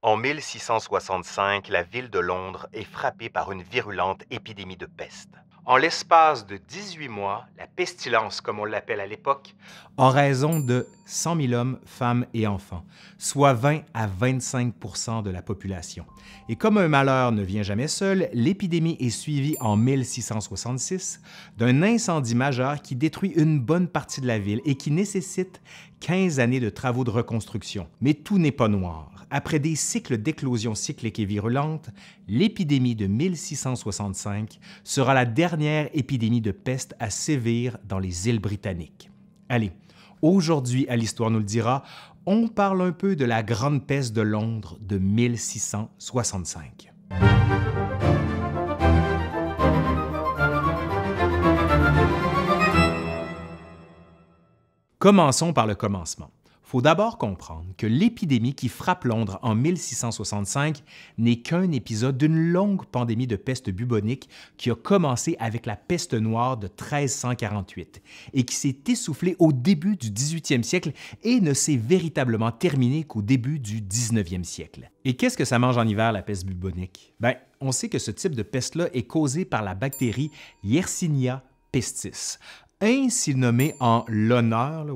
En 1665, la ville de Londres est frappée par une virulente épidémie de peste. En l'espace de 18 mois, la pestilence, comme on l'appelle à l'époque, en raison de 100 000 hommes, femmes et enfants, soit 20 à 25 de la population. Et comme un malheur ne vient jamais seul, l'épidémie est suivie en 1666 d'un incendie majeur qui détruit une bonne partie de la ville et qui nécessite 15 années de travaux de reconstruction. Mais tout n'est pas noir après des cycles d'éclosion cycliques et virulentes, l'épidémie de 1665 sera la dernière épidémie de peste à sévir dans les îles britanniques. Allez, aujourd'hui, à l'Histoire nous le dira, on parle un peu de la Grande Peste de Londres de 1665. Commençons par le commencement faut d'abord comprendre que l'épidémie qui frappe Londres en 1665 n'est qu'un épisode d'une longue pandémie de peste bubonique qui a commencé avec la peste noire de 1348 et qui s'est essoufflée au début du 18e siècle et ne s'est véritablement terminée qu'au début du 19e siècle. Et qu'est-ce que ça mange en hiver, la peste bubonique? Ben, on sait que ce type de peste-là est causé par la bactérie Yersinia pestis, ainsi nommé en l'honneur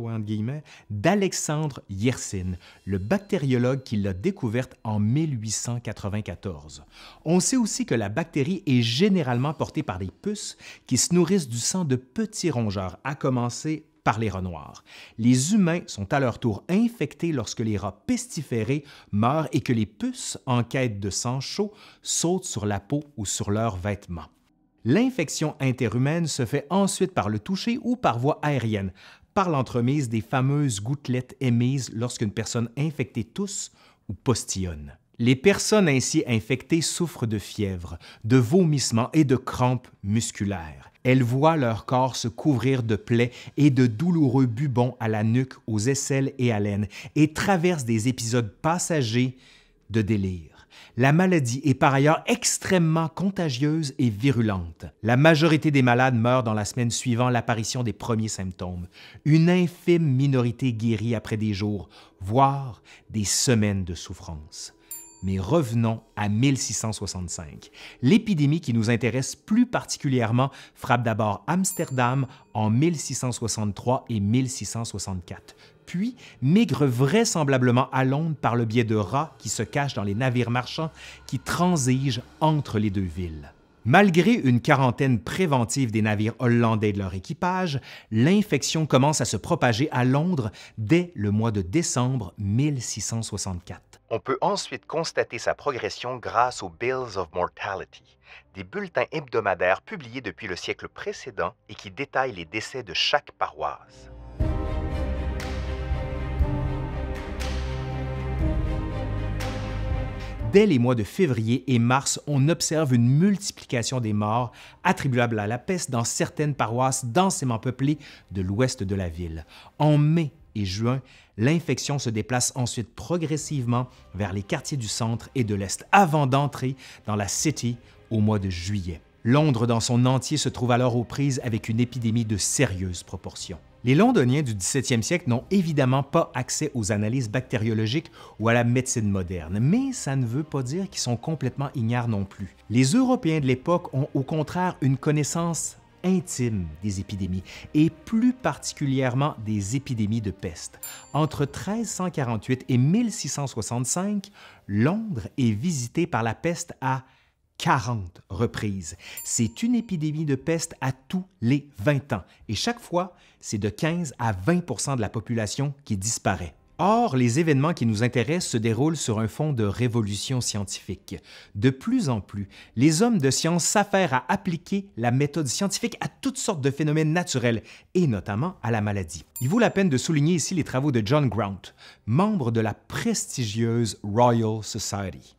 d'Alexandre Yersin, le bactériologue qui l'a découverte en 1894. On sait aussi que la bactérie est généralement portée par des puces qui se nourrissent du sang de petits rongeurs, à commencer par les rats noirs. Les humains sont à leur tour infectés lorsque les rats pestiférés meurent et que les puces en quête de sang chaud sautent sur la peau ou sur leurs vêtements. L'infection interhumaine se fait ensuite par le toucher ou par voie aérienne, par l'entremise des fameuses gouttelettes émises lorsqu'une personne infectée tousse ou postillonne. Les personnes ainsi infectées souffrent de fièvre, de vomissements et de crampes musculaires. Elles voient leur corps se couvrir de plaies et de douloureux bubons à la nuque, aux aisselles et à l'aine, et traversent des épisodes passagers de délire. La maladie est par ailleurs extrêmement contagieuse et virulente. La majorité des malades meurent dans la semaine suivant l'apparition des premiers symptômes. Une infime minorité guérit après des jours, voire des semaines de souffrance. Mais revenons à 1665. L'épidémie qui nous intéresse plus particulièrement frappe d'abord Amsterdam en 1663 et 1664, puis migre vraisemblablement à Londres par le biais de rats qui se cachent dans les navires marchands qui transigent entre les deux villes. Malgré une quarantaine préventive des navires hollandais et de leur équipage, l'infection commence à se propager à Londres dès le mois de décembre 1664. On peut ensuite constater sa progression grâce aux Bills of Mortality, des bulletins hebdomadaires publiés depuis le siècle précédent et qui détaillent les décès de chaque paroisse. Dès les mois de février et mars, on observe une multiplication des morts attribuables à la peste dans certaines paroisses densément peuplées de l'ouest de la ville. En mai, et juin, l'infection se déplace ensuite progressivement vers les quartiers du centre et de l'est avant d'entrer dans la City au mois de juillet. Londres dans son entier se trouve alors aux prises avec une épidémie de sérieuses proportions. Les Londoniens du 17e siècle n'ont évidemment pas accès aux analyses bactériologiques ou à la médecine moderne, mais ça ne veut pas dire qu'ils sont complètement ignares non plus. Les Européens de l'époque ont au contraire une connaissance intime des épidémies, et plus particulièrement des épidémies de peste. Entre 1348 et 1665, Londres est visitée par la peste à 40 reprises. C'est une épidémie de peste à tous les 20 ans, et chaque fois, c'est de 15 à 20 de la population qui disparaît. Or, les événements qui nous intéressent se déroulent sur un fond de révolution scientifique. De plus en plus, les hommes de science s'affairent à appliquer la méthode scientifique à toutes sortes de phénomènes naturels, et notamment à la maladie. Il vaut la peine de souligner ici les travaux de John Grant, membre de la prestigieuse Royal Society.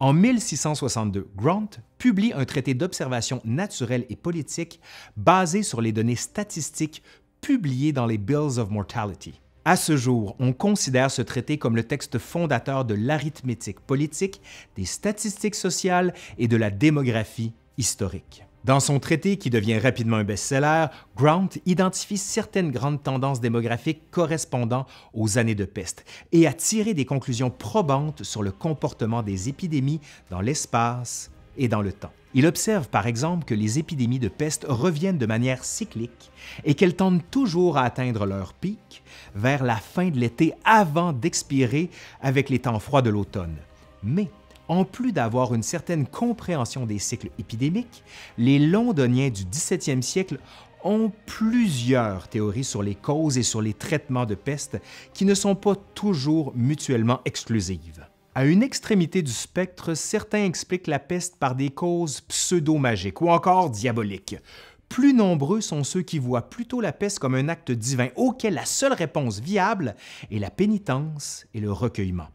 En 1662, Grant publie un traité d'observation naturelle et politique basé sur les données statistiques publiées dans les Bills of Mortality. À ce jour, on considère ce traité comme le texte fondateur de l'arithmétique politique, des statistiques sociales et de la démographie historique. Dans son traité, qui devient rapidement un best-seller, Grant identifie certaines grandes tendances démographiques correspondant aux années de peste et a tiré des conclusions probantes sur le comportement des épidémies dans l'espace et dans le temps. Il observe par exemple que les épidémies de peste reviennent de manière cyclique et qu'elles tendent toujours à atteindre leur pic vers la fin de l'été avant d'expirer avec les temps froids de l'automne. Mais en plus d'avoir une certaine compréhension des cycles épidémiques, les londoniens du 17e siècle ont plusieurs théories sur les causes et sur les traitements de peste qui ne sont pas toujours mutuellement exclusives. À une extrémité du spectre, certains expliquent la peste par des causes pseudo-magiques ou encore diaboliques. Plus nombreux sont ceux qui voient plutôt la peste comme un acte divin auquel la seule réponse viable est la pénitence et le recueillement.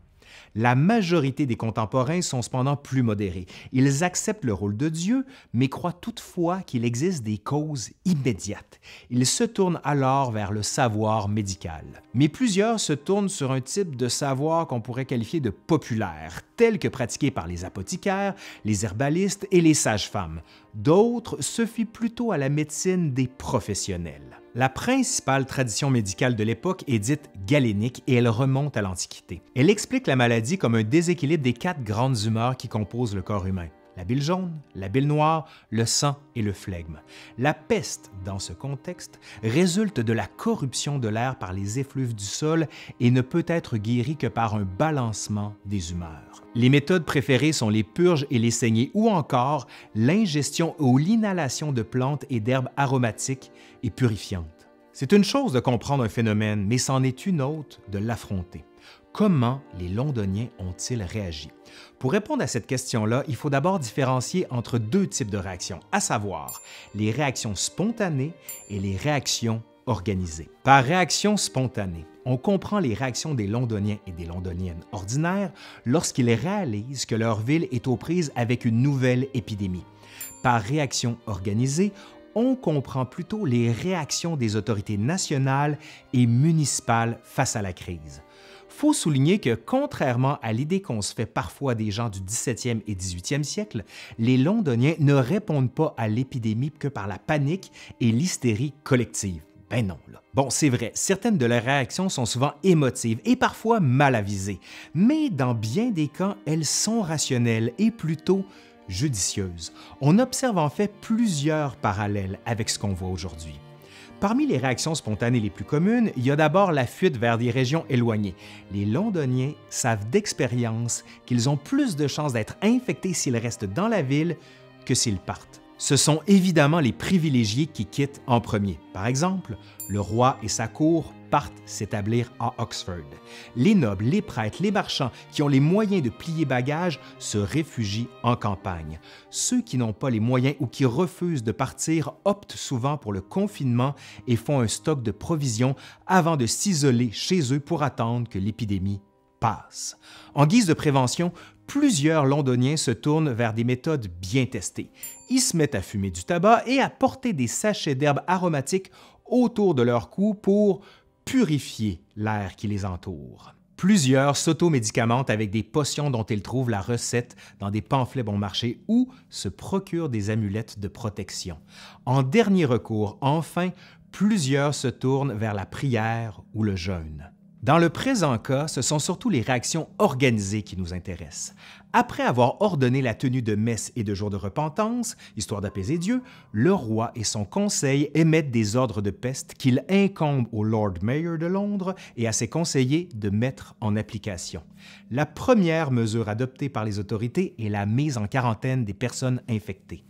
La majorité des contemporains sont cependant plus modérés. Ils acceptent le rôle de Dieu, mais croient toutefois qu'il existe des causes immédiates. Ils se tournent alors vers le savoir médical. Mais plusieurs se tournent sur un type de savoir qu'on pourrait qualifier de populaire, tel que pratiqué par les apothicaires, les herbalistes et les sages-femmes. D'autres se fient plutôt à la médecine des professionnels. La principale tradition médicale de l'époque est dite galénique et elle remonte à l'Antiquité. Elle explique la maladie comme un déséquilibre des quatre grandes humeurs qui composent le corps humain la bile jaune, la bile noire, le sang et le flegme. La peste, dans ce contexte, résulte de la corruption de l'air par les effluves du sol et ne peut être guérie que par un balancement des humeurs. Les méthodes préférées sont les purges et les saignées ou encore l'ingestion ou l'inhalation de plantes et d'herbes aromatiques et purifiantes. C'est une chose de comprendre un phénomène, mais c'en est une autre de l'affronter. Comment les Londoniens ont-ils réagi? Pour répondre à cette question-là, il faut d'abord différencier entre deux types de réactions, à savoir les réactions spontanées et les réactions organisées. Par réaction spontanée, on comprend les réactions des Londoniens et des Londoniennes ordinaires lorsqu'ils réalisent que leur ville est aux prises avec une nouvelle épidémie. Par réaction organisée, on comprend plutôt les réactions des autorités nationales et municipales face à la crise faut souligner que contrairement à l'idée qu'on se fait parfois des gens du 17e et 18e siècle, les Londoniens ne répondent pas à l'épidémie que par la panique et l'hystérie collective. Ben non, là. Bon, c'est vrai, certaines de leurs réactions sont souvent émotives et parfois mal avisées, mais dans bien des cas, elles sont rationnelles et plutôt judicieuses. On observe en fait plusieurs parallèles avec ce qu'on voit aujourd'hui. Parmi les réactions spontanées les plus communes, il y a d'abord la fuite vers des régions éloignées. Les Londoniens savent d'expérience qu'ils ont plus de chances d'être infectés s'ils restent dans la ville que s'ils partent. Ce sont évidemment les privilégiés qui quittent en premier. Par exemple, le roi et sa cour partent s'établir à Oxford. Les nobles, les prêtres, les marchands qui ont les moyens de plier bagages se réfugient en campagne. Ceux qui n'ont pas les moyens ou qui refusent de partir optent souvent pour le confinement et font un stock de provisions avant de s'isoler chez eux pour attendre que l'épidémie passe. En guise de prévention, plusieurs Londoniens se tournent vers des méthodes bien testées. Ils se mettent à fumer du tabac et à porter des sachets d'herbes aromatiques autour de leur cou pour purifier l'air qui les entoure. Plusieurs s'auto-médicamentent avec des potions dont ils trouvent la recette dans des pamphlets bon marché ou se procurent des amulettes de protection. En dernier recours, enfin, plusieurs se tournent vers la prière ou le jeûne. Dans le présent cas, ce sont surtout les réactions organisées qui nous intéressent. Après avoir ordonné la tenue de messes et de jours de repentance, histoire d'apaiser Dieu, le roi et son conseil émettent des ordres de peste qu'il incombe au Lord Mayor de Londres et à ses conseillers de mettre en application. La première mesure adoptée par les autorités est la mise en quarantaine des personnes infectées.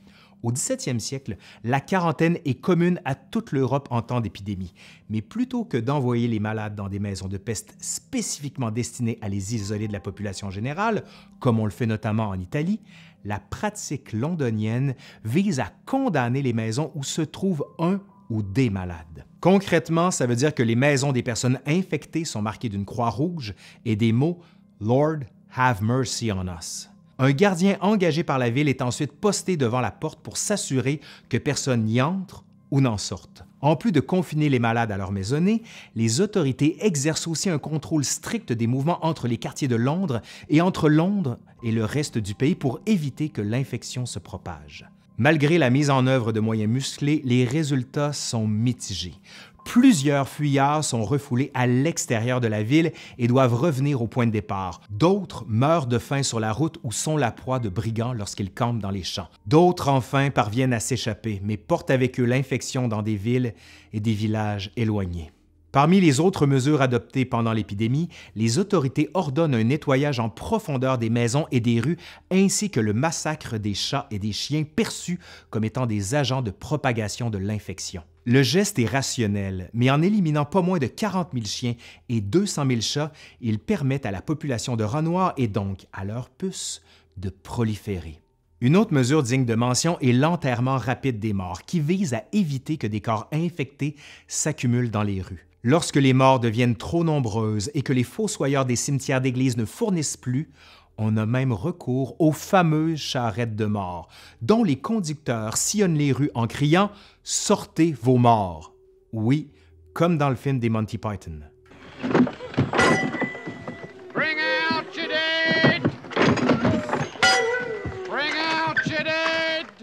Au XVIIe siècle, la quarantaine est commune à toute l'Europe en temps d'épidémie, mais plutôt que d'envoyer les malades dans des maisons de peste spécifiquement destinées à les isoler de la population générale, comme on le fait notamment en Italie, la pratique londonienne vise à condamner les maisons où se trouvent un ou des malades. Concrètement, ça veut dire que les maisons des personnes infectées sont marquées d'une croix rouge et des mots Lord, have mercy on us. Un gardien engagé par la ville est ensuite posté devant la porte pour s'assurer que personne n'y entre ou n'en sorte. En plus de confiner les malades à leur maisonnée, les autorités exercent aussi un contrôle strict des mouvements entre les quartiers de Londres et entre Londres et le reste du pays pour éviter que l'infection se propage. Malgré la mise en œuvre de moyens musclés, les résultats sont mitigés. Plusieurs fuyards sont refoulés à l'extérieur de la ville et doivent revenir au point de départ. D'autres meurent de faim sur la route ou sont la proie de brigands lorsqu'ils campent dans les champs. D'autres enfin parviennent à s'échapper, mais portent avec eux l'infection dans des villes et des villages éloignés. Parmi les autres mesures adoptées pendant l'épidémie, les autorités ordonnent un nettoyage en profondeur des maisons et des rues, ainsi que le massacre des chats et des chiens perçus comme étant des agents de propagation de l'infection. Le geste est rationnel, mais en éliminant pas moins de 40 000 chiens et 200 000 chats, ils permettent à la population de Renoir, et donc à leurs puces de proliférer. Une autre mesure digne de mention est l'enterrement rapide des morts, qui vise à éviter que des corps infectés s'accumulent dans les rues. Lorsque les morts deviennent trop nombreuses et que les fossoyeurs des cimetières d'église ne fournissent plus, on a même recours aux fameuses charrettes de mort, dont les conducteurs sillonnent les rues en criant ⁇ Sortez vos morts !⁇ Oui, comme dans le film des Monty Python.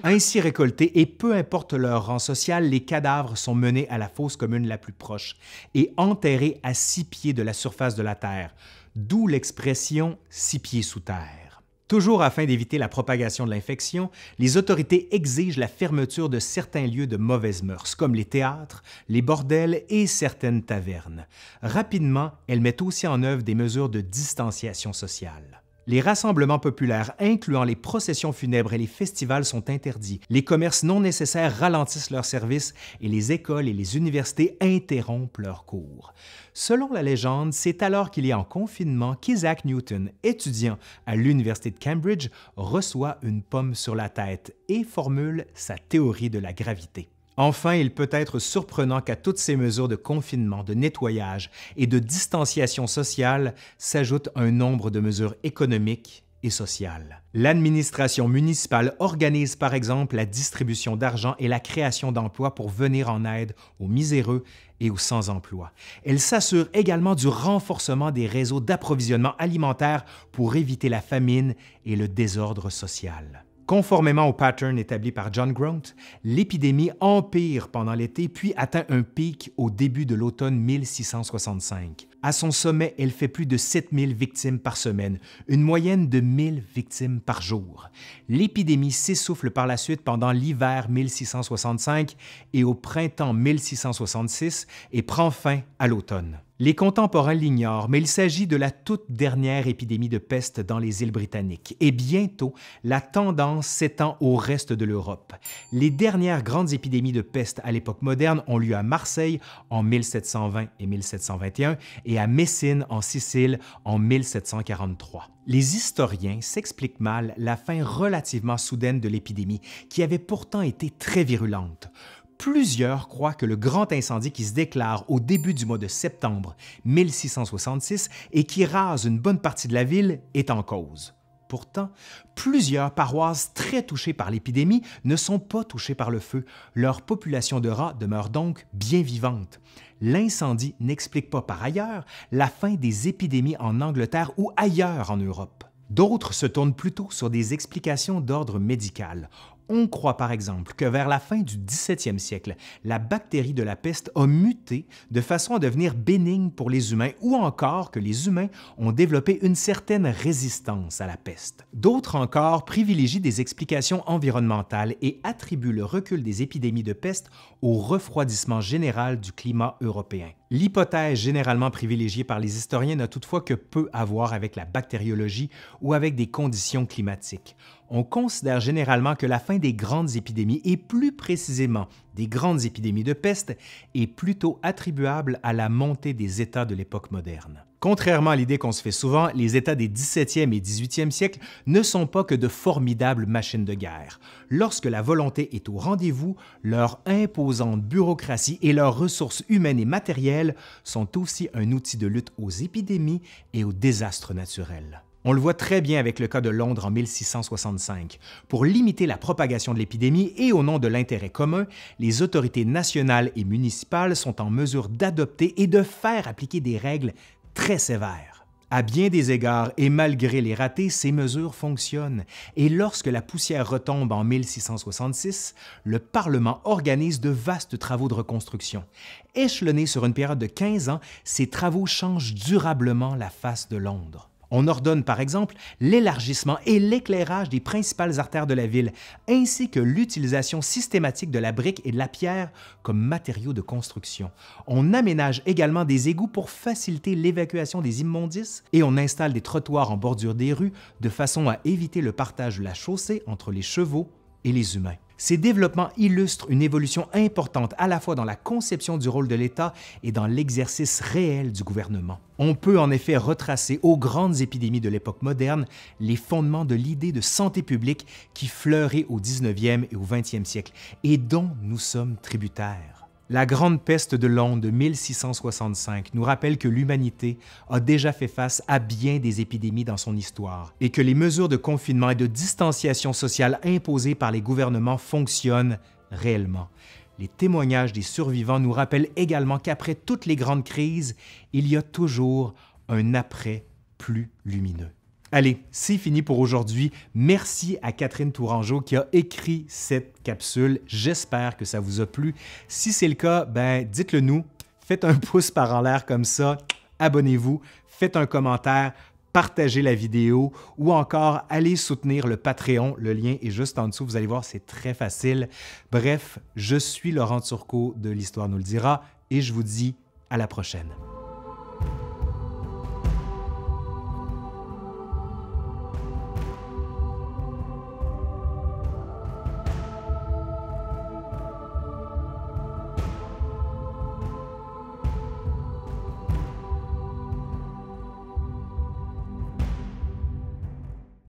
Ainsi récoltés, et peu importe leur rang social, les cadavres sont menés à la fosse commune la plus proche et enterrés à six pieds de la surface de la Terre d'où l'expression six pieds sous terre. Toujours afin d'éviter la propagation de l'infection, les autorités exigent la fermeture de certains lieux de mauvaise mœurs, comme les théâtres, les bordels et certaines tavernes. Rapidement, elles mettent aussi en œuvre des mesures de distanciation sociale. Les rassemblements populaires, incluant les processions funèbres et les festivals, sont interdits. Les commerces non nécessaires ralentissent leurs services et les écoles et les universités interrompent leurs cours. Selon la légende, c'est alors qu'il est en confinement qu'Isaac Newton, étudiant à l'Université de Cambridge, reçoit une pomme sur la tête et formule sa théorie de la gravité. Enfin, il peut être surprenant qu'à toutes ces mesures de confinement, de nettoyage et de distanciation sociale s'ajoute un nombre de mesures économiques et sociales. L'administration municipale organise par exemple la distribution d'argent et la création d'emplois pour venir en aide aux miséreux et aux sans-emploi. Elle s'assure également du renforcement des réseaux d'approvisionnement alimentaire pour éviter la famine et le désordre social. Conformément au pattern établi par John Grant, l'épidémie empire pendant l'été puis atteint un pic au début de l'automne 1665. À son sommet, elle fait plus de 7000 victimes par semaine, une moyenne de 1000 victimes par jour. L'épidémie s'essouffle par la suite pendant l'hiver 1665 et au printemps 1666 et prend fin à l'automne. Les contemporains l'ignorent, mais il s'agit de la toute dernière épidémie de peste dans les îles britanniques. Et bientôt, la tendance s'étend au reste de l'Europe. Les dernières grandes épidémies de peste à l'époque moderne ont lieu à Marseille en 1720 et 1721 et à Messine en Sicile en 1743. Les historiens s'expliquent mal la fin relativement soudaine de l'épidémie, qui avait pourtant été très virulente. Plusieurs croient que le grand incendie qui se déclare au début du mois de septembre 1666 et qui rase une bonne partie de la ville est en cause. Pourtant, plusieurs paroisses très touchées par l'épidémie ne sont pas touchées par le feu. Leur population de rats demeure donc bien vivante. L'incendie n'explique pas par ailleurs la fin des épidémies en Angleterre ou ailleurs en Europe. D'autres se tournent plutôt sur des explications d'ordre médical. On croit par exemple que vers la fin du 17e siècle, la bactérie de la peste a muté de façon à devenir bénigne pour les humains ou encore que les humains ont développé une certaine résistance à la peste. D'autres encore privilégient des explications environnementales et attribuent le recul des épidémies de peste au refroidissement général du climat européen. L'hypothèse généralement privilégiée par les historiens n'a toutefois que peu à voir avec la bactériologie ou avec des conditions climatiques on considère généralement que la fin des grandes épidémies, et plus précisément des grandes épidémies de peste, est plutôt attribuable à la montée des États de l'époque moderne. Contrairement à l'idée qu'on se fait souvent, les États des 17e et 18e siècles ne sont pas que de formidables machines de guerre. Lorsque la volonté est au rendez-vous, leur imposante bureaucratie et leurs ressources humaines et matérielles sont aussi un outil de lutte aux épidémies et aux désastres naturels. On le voit très bien avec le cas de Londres en 1665. Pour limiter la propagation de l'épidémie et au nom de l'intérêt commun, les autorités nationales et municipales sont en mesure d'adopter et de faire appliquer des règles très sévères. À bien des égards et malgré les ratés, ces mesures fonctionnent. Et lorsque la poussière retombe en 1666, le Parlement organise de vastes travaux de reconstruction. Échelonnés sur une période de 15 ans, ces travaux changent durablement la face de Londres. On ordonne par exemple l'élargissement et l'éclairage des principales artères de la ville, ainsi que l'utilisation systématique de la brique et de la pierre comme matériaux de construction. On aménage également des égouts pour faciliter l'évacuation des immondices et on installe des trottoirs en bordure des rues de façon à éviter le partage de la chaussée entre les chevaux et les humains. Ces développements illustrent une évolution importante à la fois dans la conception du rôle de l'État et dans l'exercice réel du gouvernement. On peut en effet retracer aux grandes épidémies de l'époque moderne les fondements de l'idée de santé publique qui fleurit au 19e et au 20e siècle et dont nous sommes tributaires. La grande peste de Londres de 1665 nous rappelle que l'humanité a déjà fait face à bien des épidémies dans son histoire et que les mesures de confinement et de distanciation sociale imposées par les gouvernements fonctionnent réellement. Les témoignages des survivants nous rappellent également qu'après toutes les grandes crises, il y a toujours un après plus lumineux. Allez, c'est fini pour aujourd'hui. Merci à Catherine Tourangeau qui a écrit cette capsule. J'espère que ça vous a plu. Si c'est le cas, ben dites-le nous. Faites un pouce par en l'air comme ça. Abonnez-vous. Faites un commentaire partagez la vidéo ou encore allez soutenir le Patreon. Le lien est juste en dessous. Vous allez voir, c'est très facile. Bref, je suis Laurent Turcot de L'Histoire nous le dira et je vous dis à la prochaine.